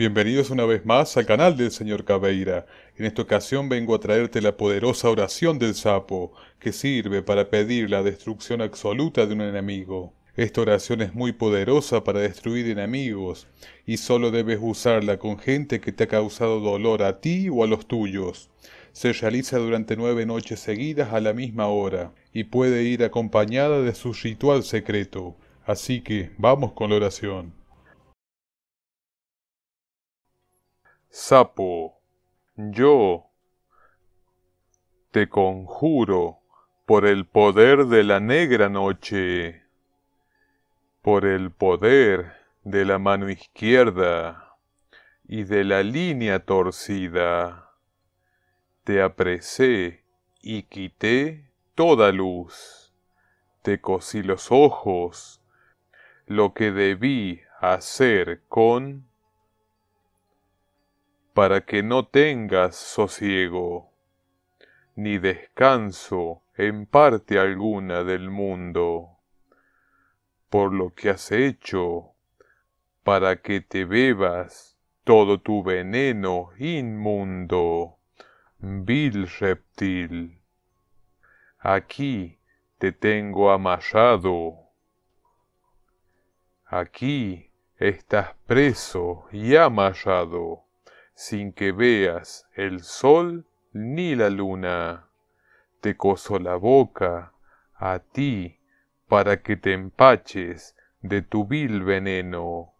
Bienvenidos una vez más al canal del señor Cabeira. En esta ocasión vengo a traerte la poderosa oración del sapo, que sirve para pedir la destrucción absoluta de un enemigo. Esta oración es muy poderosa para destruir enemigos, y solo debes usarla con gente que te ha causado dolor a ti o a los tuyos. Se realiza durante nueve noches seguidas a la misma hora, y puede ir acompañada de su ritual secreto. Así que vamos con la oración. Sapo, yo te conjuro por el poder de la negra noche, por el poder de la mano izquierda y de la línea torcida, te apresé y quité toda luz, te cosí los ojos, lo que debí hacer con para que no tengas sosiego, ni descanso en parte alguna del mundo, por lo que has hecho, para que te bebas todo tu veneno inmundo, vil reptil. Aquí te tengo amallado. Aquí estás preso y amallado sin que veas el sol ni la luna. Te coso la boca a ti para que te empaches de tu vil veneno,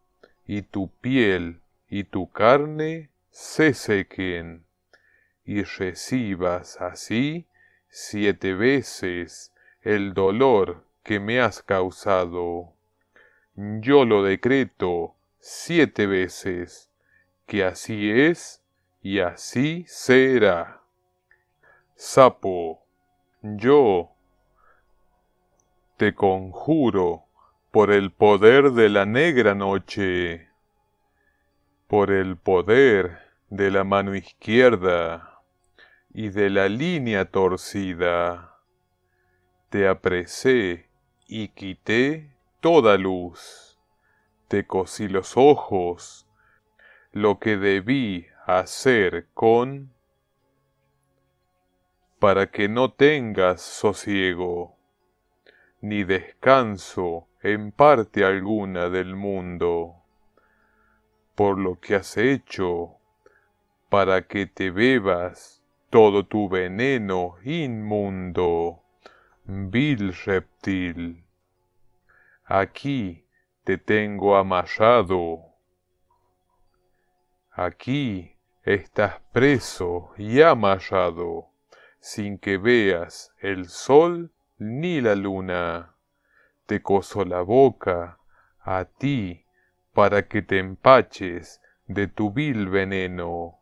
y tu piel y tu carne se sequen, y recibas así siete veces el dolor que me has causado. Yo lo decreto siete veces que así es y así será. Sapo, yo te conjuro por el poder de la negra noche, por el poder de la mano izquierda y de la línea torcida, te apresé y quité toda luz, te cosí los ojos, lo que debí hacer con para que no tengas sosiego, ni descanso en parte alguna del mundo, por lo que has hecho, para que te bebas todo tu veneno inmundo, vil reptil. Aquí te tengo amarrado Aquí estás preso y amallado, sin que veas el sol ni la luna. Te coso la boca a ti para que te empaches de tu vil veneno,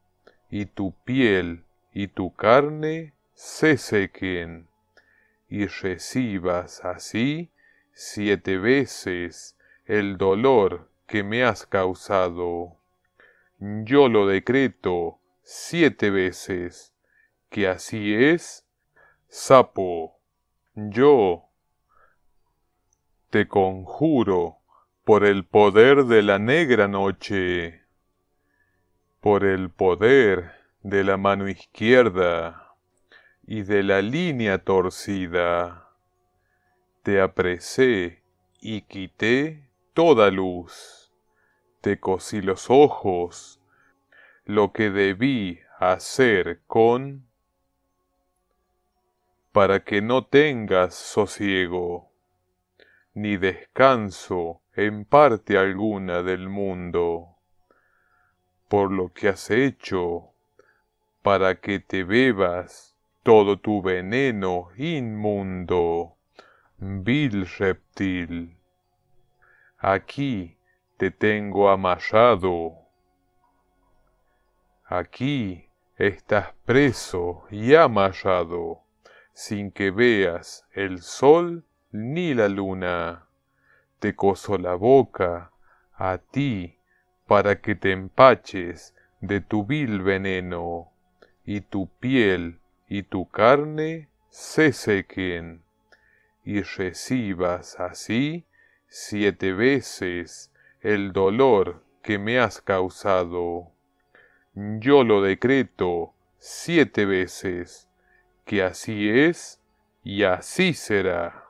y tu piel y tu carne se sequen, y recibas así siete veces el dolor que me has causado. Yo lo decreto siete veces, que así es, sapo. Yo te conjuro por el poder de la negra noche, por el poder de la mano izquierda y de la línea torcida, te apresé y quité toda luz cosí los ojos, lo que debí hacer con para que no tengas sosiego, ni descanso en parte alguna del mundo, por lo que has hecho, para que te bebas todo tu veneno inmundo, vil reptil. Aquí te tengo amallado. Aquí estás preso y amallado, sin que veas el sol ni la luna. Te coso la boca a ti para que te empaches de tu vil veneno, y tu piel y tu carne se sequen, y recibas así siete veces el dolor que me has causado. Yo lo decreto siete veces, que así es y así será.